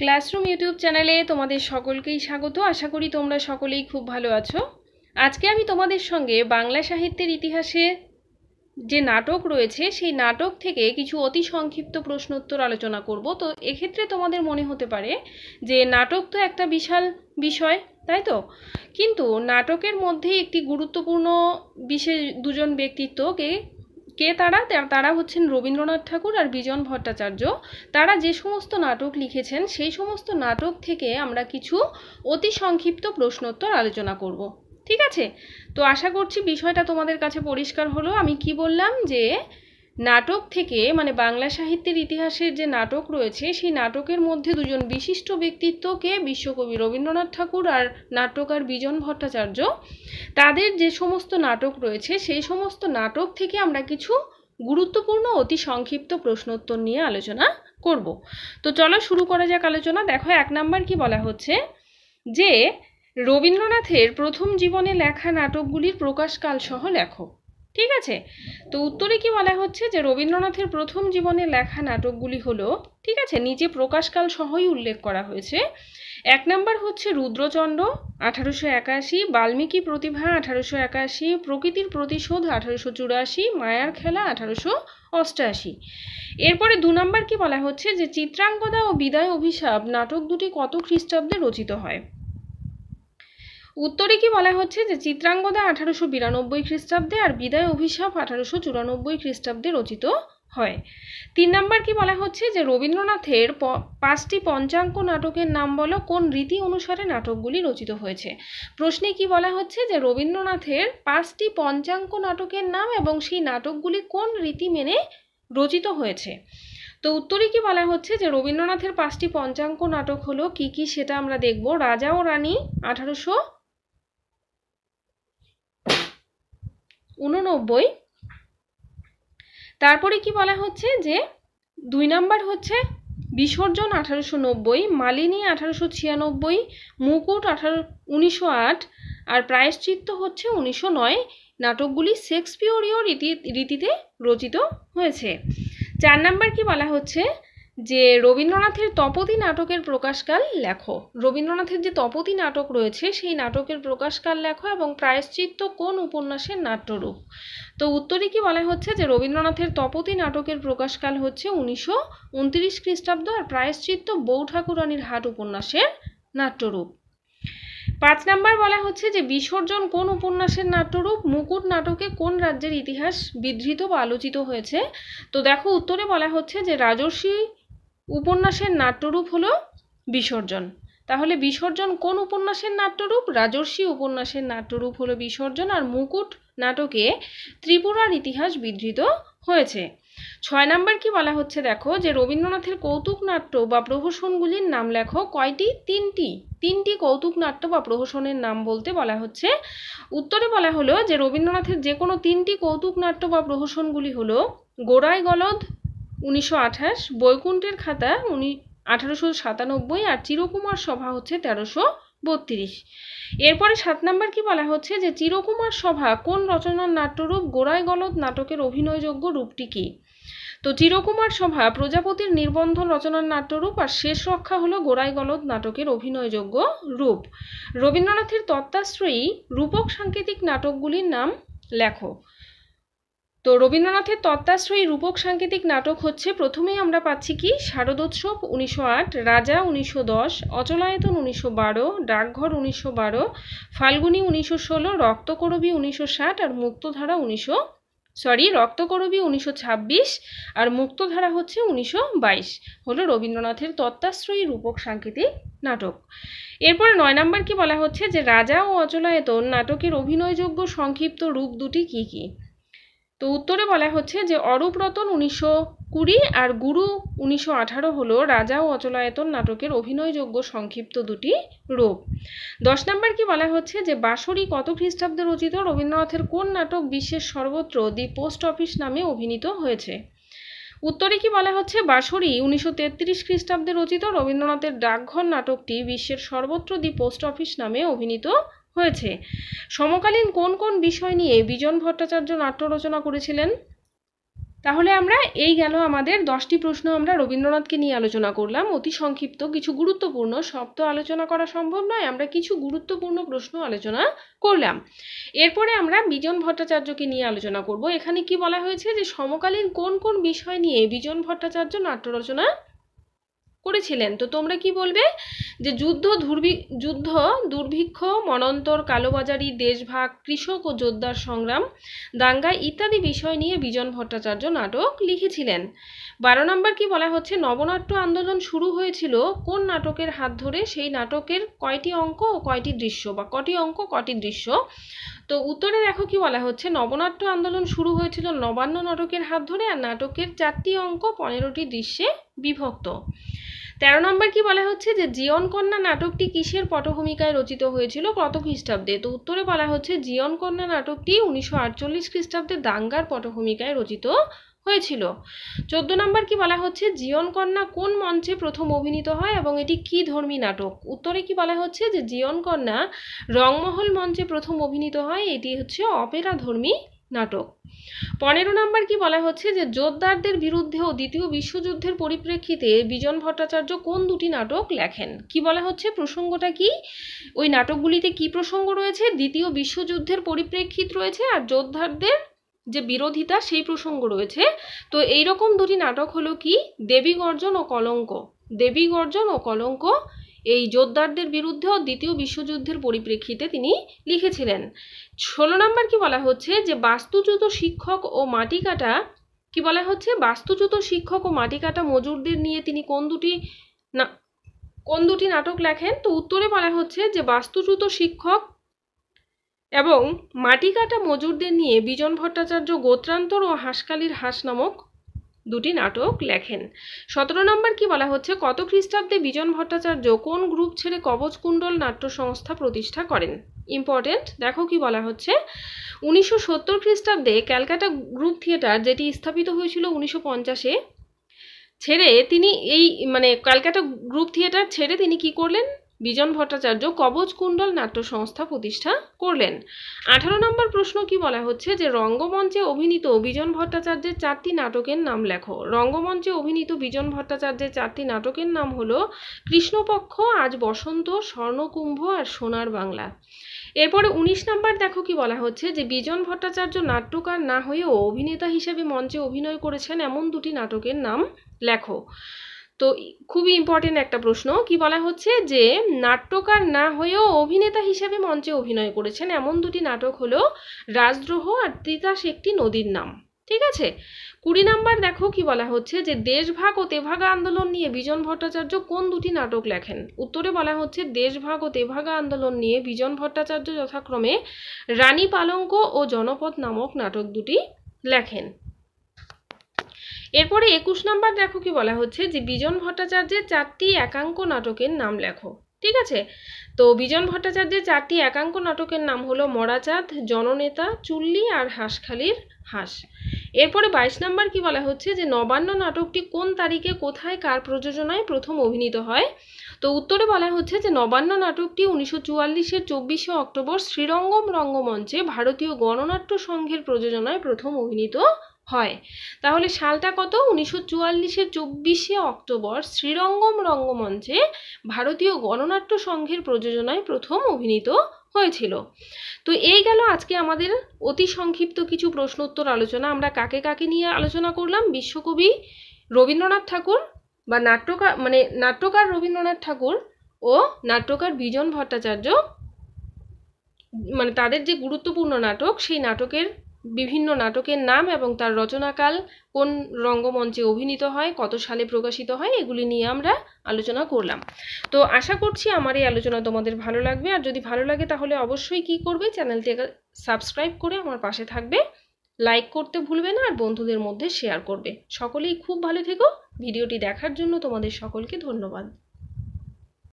classroom YouTube চ্যানেলে তোমাদের সকলকেই স্বাগত আশা করি তোমরা সকলেই খুব ভালো আছো আজকে আমি তোমাদের সঙ্গে বাংলা সাহিত্যের ইতিহাসে যে নাটক রয়েছে সেই নাটক থেকে কিছু অতি সংক্ষিপ্ত প্রশ্নোত্তর আলোচনা করব তো এক্ষেত্রে তোমাদের মনে হতে পারে যে নাটক তো একটা বিশাল বিষয় তাই তো কিন্তু নাটকের মধ্যে একটি গুরুত্বপূর্ণ বিশেষ দুজন ব্যক্তিত্বকে কে তারা তারা হচ্ছেন রবীন্দ্রনাথ ঠাকুর আর বিজন ভট্টাচার্য তারা যে সমস্ত নাটক লিখেছেন সেই সমস্ত নাটক থেকে আমরা কিছু অতি সংক্ষিপ্ত প্রশ্নোত্তর আলোচনা করব ঠিক আছে তো আশা করছি বিষয়টা তোমাদের কাছে পরিষ্কার হলো আমি কি বললাম যে নাটক থেকে মানে বাংলা সাহিত্যের ইতিহাসের যে নাটক রয়েছে সেই নাটকের মধ্যে দুজন বিশিষ্ট ব্যক্তিত্বকে বিশ্বকবি রবীন্দ্রনাথ ঠাকুর আর নাট্যকার বিজন ভট্টাচার্য তাদের যে সমস্ত নাটক রয়েছে সেই সমস্ত নাটক থেকে আমরা কিছু গুরুত্বপূর্ণ অতি সংক্ষিপ্ত প্রশ্নোত্তর নিয়ে আলোচনা করব তো চলো শুরু করা যাক আলোচনা দেখো এক নাম্বার কি বলা হচ্ছে যে রবীন্দ্রনাথের প্রথম জীবনে লেখা নাটকগুলির প্রকাশকাল সহ লেখক ঠিক আছে তো উত্তরে কি বলা হচ্ছে যে রবীন্দ্রনাথের প্রথম জীবনে লেখা নাটকগুলি হলো ঠিক আছে নিচে প্রকাশকাল সহই উল্লেখ করা হয়েছে এক নাম্বার হচ্ছে রুদ্রচণ্ড আঠারোশো একাশি বাল্মীকি প্রতিভা আঠারোশো একাশি প্রকৃতির প্রতিশোধ আঠারোশো চুরাশি মায়ার খেলা আঠারোশো অষ্টআশি এরপরে দু নাম্বার কি বলা হচ্ছে যে চিত্রাঙ্গদা ও বিদায় অভিশাপ নাটক দুটি কত খ্রিস্টাব্দে রচিত হয় উত্তরে কি বলা হচ্ছে যে চিত্রাঙ্গদা আঠারোশো বিরানব্বই খ্রিস্টাব্দে আর বিদায় অভিশাপ আঠারোশো চুরানব্বই খ্রিস্টাব্দে রচিত হয় তিন নাম্বার কি বলা হচ্ছে যে রবীন্দ্রনাথের পাঁচটি পঞ্চাঙ্গ নাটকের নাম বলো কোন রীতি অনুসারে নাটকগুলি রচিত হয়েছে প্রশ্নে কি বলা হচ্ছে যে রবীন্দ্রনাথের পাঁচটি পঞ্চাঙ্গ নাটকের নাম এবং সেই নাটকগুলি কোন রীতি মেনে রচিত হয়েছে তো উত্তরে কি বলা হচ্ছে যে রবীন্দ্রনাথের পাঁচটি পঞ্চাঙ্গ নাটক হলো কি কি সেটা আমরা দেখব রাজা ও রানী আঠারোশো উননব্বই তারপরে কি বলা হচ্ছে যে দুই নাম্বার হচ্ছে বিসর্জন আঠারোশো নব্বই মালিনী আঠারোশো ছিয়ানব্বই মুকুট আঠারো উনিশশো আট আর প্রায়শ্চিত্ত হচ্ছে উনিশশো নয় নাটকগুলি শেক্সপিয়রীয় রীতি রীতিতে রচিত হয়েছে চার নাম্বার কি বলা হচ্ছে যে রবীন্দ্রনাথের তপতী নাটকের প্রকাশকাল লেখো রবীন্দ্রনাথের যে তপতী নাটক রয়েছে সেই নাটকের প্রকাশকাল লেখো এবং প্রায়শ্চিত্ত কোন উপন্যাসের নাট্যরূপ তো উত্তরে কি বলা হচ্ছে যে রবীন্দ্রনাথের তপতী নাটকের প্রকাশকাল হচ্ছে উনিশশো উনত্রিশ খ্রিস্টাব্দ আর প্রায়শ্চিত্ত বউ ঠাকুরানীর হাট উপন্যাসের নাট্যরূপ পাঁচ নাম্বার বলা হচ্ছে যে বিসর্জন কোন উপন্যাসের নাট্যরূপ মুকুট নাটকে কোন রাজ্যের ইতিহাস বিধৃত বা আলোচিত হয়েছে তো দেখো উত্তরে বলা হচ্ছে যে রাজস্বী উপন্যাসের নাট্যরূপ হলো বিসর্জন তাহলে বিসর্জন কোন উপন্যাসের নাট্যরূপ রাজর্ষি উপন্যাসের নাট্যরূপ হলো বিসর্জন আর মুকুট নাটকে ত্রিপুরার ইতিহাস বিধৃত হয়েছে ছয় নাম্বার কি বলা হচ্ছে দেখো যে রবীন্দ্রনাথের কৌতুক নাট্য বা প্রহসনগুলির নাম লেখো কয়টি তিনটি তিনটি কৌতুক নাট্য বা প্রহসনের নাম বলতে বলা হচ্ছে উত্তরে বলা হলো যে রবীন্দ্রনাথের যে কোনো তিনটি কৌতুক নাট্য বা প্রহসনগুলি হলো গোড়ায় গলদ উনিশশো আঠাশ বৈকুণ্ঠের খাতা উনি আঠারোশো সাতানব্বই আর চিরকুমার সভা হচ্ছে তেরোশো বত্রিশ এরপরে সাত নাম্বার কি বলা হচ্ছে যে চিরকুমার সভা কোন রচনার নাট্যরূপ গোড়ায় গলত নাটকের অভিনয়যোগ্য রূপটি কী তো চিরকুমার সভা প্রজাপতির নির্বন্ধন রচনার নাট্যরূপ আর শেষ রক্ষা হলো গোড়াই গলত নাটকের অভিনয়যোগ্য রূপ রবীন্দ্রনাথের তত্ত্বাশ্রয়ী রূপক সাংকেতিক নাটকগুলির নাম লেখো তো রবীন্দ্রনাথের তত্ত্বাশ্রয়ী রূপক সাংকেতিক নাটক হচ্ছে প্রথমেই আমরা পাচ্ছি কি শারদোৎসব উনিশশো আট রাজা উনিশশো দশ অচলায়তন উনিশশো বারো ডাকঘর উনিশশো বারো ফাল্গুনি উনিশশো ষোলো রক্তকরবী উনিশশো ষাট আর মুক্তধারা উনিশশো সরি রক্তকরবী উনিশশো ছাব্বিশ আর মুক্তধারা হচ্ছে উনিশশো বাইশ হলো রবীন্দ্রনাথের তত্ত্বাশ্রয়ী রূপক সাংকেতিক নাটক এরপর নয় নাম্বার কি বলা হচ্ছে যে রাজা ও অচলায়তন নাটকের অভিনয়যোগ্য সংক্ষিপ্ত রূপ দুটি কি কী তো উত্তরে বলা হচ্ছে যে অরূপ রতন উনিশশো কুড়ি আর গুরু উনিশশো আঠারো হলো রাজা ও অচলায়তন নাটকের অভিনয়যোগ্য সংক্ষিপ্ত দুটি রূপ দশ নম্বর কি বলা হচ্ছে যে বাসরি কত খ্রিস্টাব্দে রচিত রবীন্দ্রনাথের কোন নাটক বিশ্বের সর্বত্র দি পোস্ট অফিস নামে অভিনীত হয়েছে উত্তরে কি বলা হচ্ছে বাঁশরি উনিশশো তেত্রিশ খ্রিস্টাব্দে রচিত রবীন্দ্রনাথের ডাকঘর নাটকটি বিশ্বের সর্বত্র দি পোস্ট অফিস নামে অভিনীত হয়েছে সমকালীন কোন কোন বিষয় নিয়ে বিজন ভট্টাচার্য নাট্য রচনা করেছিলেন তাহলে আমরা এই গেল আমাদের দশটি প্রশ্ন আমরা রবীন্দ্রনাথকে নিয়ে আলোচনা করলাম অতি সংক্ষিপ্ত কিছু গুরুত্বপূর্ণ সব তো আলোচনা করা সম্ভব নয় আমরা কিছু গুরুত্বপূর্ণ প্রশ্ন আলোচনা করলাম এরপরে আমরা বিজন ভট্টাচার্যকে নিয়ে আলোচনা করব এখানে কি বলা হয়েছে যে সমকালীন কোন কোন বিষয় নিয়ে বিজন ভট্টাচার্য নাট্য রচনা করেছিলেন তো তোমরা কি বলবে যে যুদ্ধ দুর্ভি যুদ্ধ দুর্ভিক্ষ মনন্তর কালোবাজারি দেশভাগ কৃষক ও যোদ্ধার সংগ্রাম দাঙ্গা ইত্যাদি বিষয় নিয়ে বিজন ভট্টাচার্য নাটক লিখেছিলেন বারো নম্বর কি বলা হচ্ছে নবনাট্য আন্দোলন শুরু হয়েছিল কোন নাটকের হাত ধরে সেই নাটকের কয়টি অঙ্ক ও কয়টি দৃশ্য বা কটি অঙ্ক কটি দৃশ্য তো উত্তরে দেখো কি বলা হচ্ছে নবনাট্য আন্দোলন শুরু হয়েছিল নবান্ন নাটকের হাত ধরে আর নাটকের চারটি অঙ্ক পনেরোটি দৃশ্যে বিভক্ত তেরো নম্বর কি বলা হচ্ছে যে কন্যা নাটকটি কিসের পটভূমিকায় রচিত হয়েছিল কত খ্রিস্টাব্দে তো উত্তরে বলা হচ্ছে কন্যা নাটকটি উনিশশো আটচল্লিশ খ্রিস্টাব্দে দাঙ্গার পটভূমিকায় রচিত হয়েছিল চোদ্দ নম্বর কি বলা হচ্ছে কন্যা কোন মঞ্চে প্রথম অভিনীত হয় এবং এটি কি ধর্মী নাটক উত্তরে কি বলা হচ্ছে যে কন্যা রংমহল মঞ্চে প্রথম অভিনীত হয় এটি হচ্ছে অপেরা ধর্মী নাটক পনেরো নাম্বার কি বলা হচ্ছে যে জোরদারদের বিরুদ্ধেও দ্বিতীয় বিশ্বযুদ্ধের পরিপ্রেক্ষিতে বিজন ভট্টাচার্য কোন দুটি নাটক লেখেন কি বলা হচ্ছে প্রসঙ্গটা কি ওই নাটকগুলিতে কি প্রসঙ্গ রয়েছে দ্বিতীয় বিশ্বযুদ্ধের পরিপ্রেক্ষিত রয়েছে আর যোদ্ধারদের যে বিরোধিতা সেই প্রসঙ্গ রয়েছে তো এইরকম দুটি নাটক হলো কি দেবী গর্জন ও কলঙ্ক দেবী গর্জন ও কলঙ্ক এই জোরদারদের বিরুদ্ধেও দ্বিতীয় বিশ্বযুদ্ধের পরিপ্রেক্ষিতে তিনি লিখেছিলেন ষোলো নম্বর কি বলা হচ্ছে যে বাস্তুচ্যুত শিক্ষক ও মাটি কাটা কি বলা হচ্ছে বাস্তুচ্যুত শিক্ষক ও মাটি কাটা মজুরদের নিয়ে তিনি কোন দুটি না কোন দুটি নাটক লেখেন তো উত্তরে বলা হচ্ছে যে বাস্তুচ্যুত শিক্ষক এবং মাটি কাটা মজুরদের নিয়ে বিজন ভট্টাচার্য গোত্রান্তর ও হাঁসকালির হাঁস নামক দুটি নাটক লেখেন সতেরো নম্বর কি বলা হচ্ছে কত খ্রিস্টাব্দে বিজন ভট্টাচার্য কোন গ্রুপ ছেড়ে কবচকুণ্ডল নাট্য সংস্থা প্রতিষ্ঠা করেন ইম্পর্টেন্ট দেখো কি বলা হচ্ছে উনিশশো সত্তর খ্রিস্টাব্দে ক্যালকাটা গ্রুপ থিয়েটার যেটি স্থাপিত হয়েছিল উনিশশো পঞ্চাশে ছেড়ে তিনি এই মানে ক্যালকাটা গ্রুপ থিয়েটার ছেড়ে তিনি কি করলেন বিজন ভট্টাচার্য কবচ কুণ্ডল নাট্য সংস্থা প্রতিষ্ঠা করলেন আঠারো নম্বর প্রশ্ন কি বলা হচ্ছে যে রঙ্গমঞ্চে অভিনীত বিজন ভট্টাচার্যের চারটি নাটকের নাম লেখো রঙ্গমঞ্চে অভিনীত বিজন ভট্টাচার্যের চারটি নাটকের নাম হল কৃষ্ণপক্ষ আজ বসন্ত স্বর্ণকুম্ভ আর সোনার বাংলা এরপরে উনিশ নাম্বার দেখো কি বলা হচ্ছে যে বিজন ভট্টাচার্য নাট্যকার না হয়েও অভিনেতা হিসেবে মঞ্চে অভিনয় করেছেন এমন দুটি নাটকের নাম লেখো তো খুবই ইম্পর্টেন্ট একটা প্রশ্ন কি বলা হচ্ছে যে নাট্যকার না হয়েও অভিনেতা হিসেবে মঞ্চে অভিনয় করেছেন এমন দুটি নাটক হলো রাজদ্রোহ আর তিতাস একটি নদীর নাম ঠিক আছে কুড়ি নাম্বার দেখো কি বলা হচ্ছে যে দেশভাগ ও তেভাগা আন্দোলন নিয়ে বিজন ভট্টাচার্য কোন দুটি নাটক লেখেন উত্তরে বলা হচ্ছে দেশভাগ ও তেভাগা আন্দোলন নিয়ে বিজন ভট্টাচার্য যথাক্রমে রানী পালঙ্ক ও জনপদ নামক নাটক দুটি লেখেন এরপরে একুশ নাম্বার দেখো কি বলা হচ্ছে যে বিজন ভট্টাচার্যের চারটি একাঙ্ক নাটকের নাম লেখো ঠিক আছে তো বিজন ভট্টাচার্যের চারটি একাঙ্ক নাটকের নাম হলো মরাচাঁদ জননেতা চুল্লি আর হাঁসখালির হাঁস এরপরে বাইশ নাম্বার কি বলা হচ্ছে যে নবান্ন নাটকটি কোন তারিখে কোথায় কার প্রযোজনায় প্রথম অভিনীত হয় তো উত্তরে বলা হচ্ছে যে নবান্ন নাটকটি উনিশশো চুয়াল্লিশের চব্বিশে অক্টোবর শ্রীরঙ্গম রঙ্গমঞ্চে ভারতীয় গণনাট্য সংঘের প্রযোজনায় প্রথম অভিনীত হয় তাহলে সালটা কত উনিশশো চুয়াল্লিশের চব্বিশে অক্টোবর শ্রীরঙ্গম রঙ্গমঞ্চে ভারতীয় গণনাট্য সংঘের প্রযোজনায় প্রথম অভিনীত হয়েছিল তো এই গেল আজকে আমাদের অতি সংক্ষিপ্ত কিছু উত্তর আলোচনা আমরা কাকে কাকে নিয়ে আলোচনা করলাম বিশ্বকবি রবীন্দ্রনাথ ঠাকুর বা নাট্যকার মানে নাট্যকার রবীন্দ্রনাথ ঠাকুর ও নাট্যকার বিজন ভট্টাচার্য মানে তাদের যে গুরুত্বপূর্ণ নাটক সেই নাটকের বিভিন্ন নাটকের নাম এবং তার রচনাকাল কোন রঙ্গমঞ্চে অভিনীত হয় কত সালে প্রকাশিত হয় এগুলি নিয়ে আমরা আলোচনা করলাম তো আশা করছি আমার এই আলোচনা তোমাদের ভালো লাগবে আর যদি ভালো লাগে তাহলে অবশ্যই কি করবে চ্যানেলটি সাবস্ক্রাইব করে আমার পাশে থাকবে লাইক করতে ভুলবে না আর বন্ধুদের মধ্যে শেয়ার করবে সকলেই খুব ভালো থেকো ভিডিওটি দেখার জন্য তোমাদের সকলকে ধন্যবাদ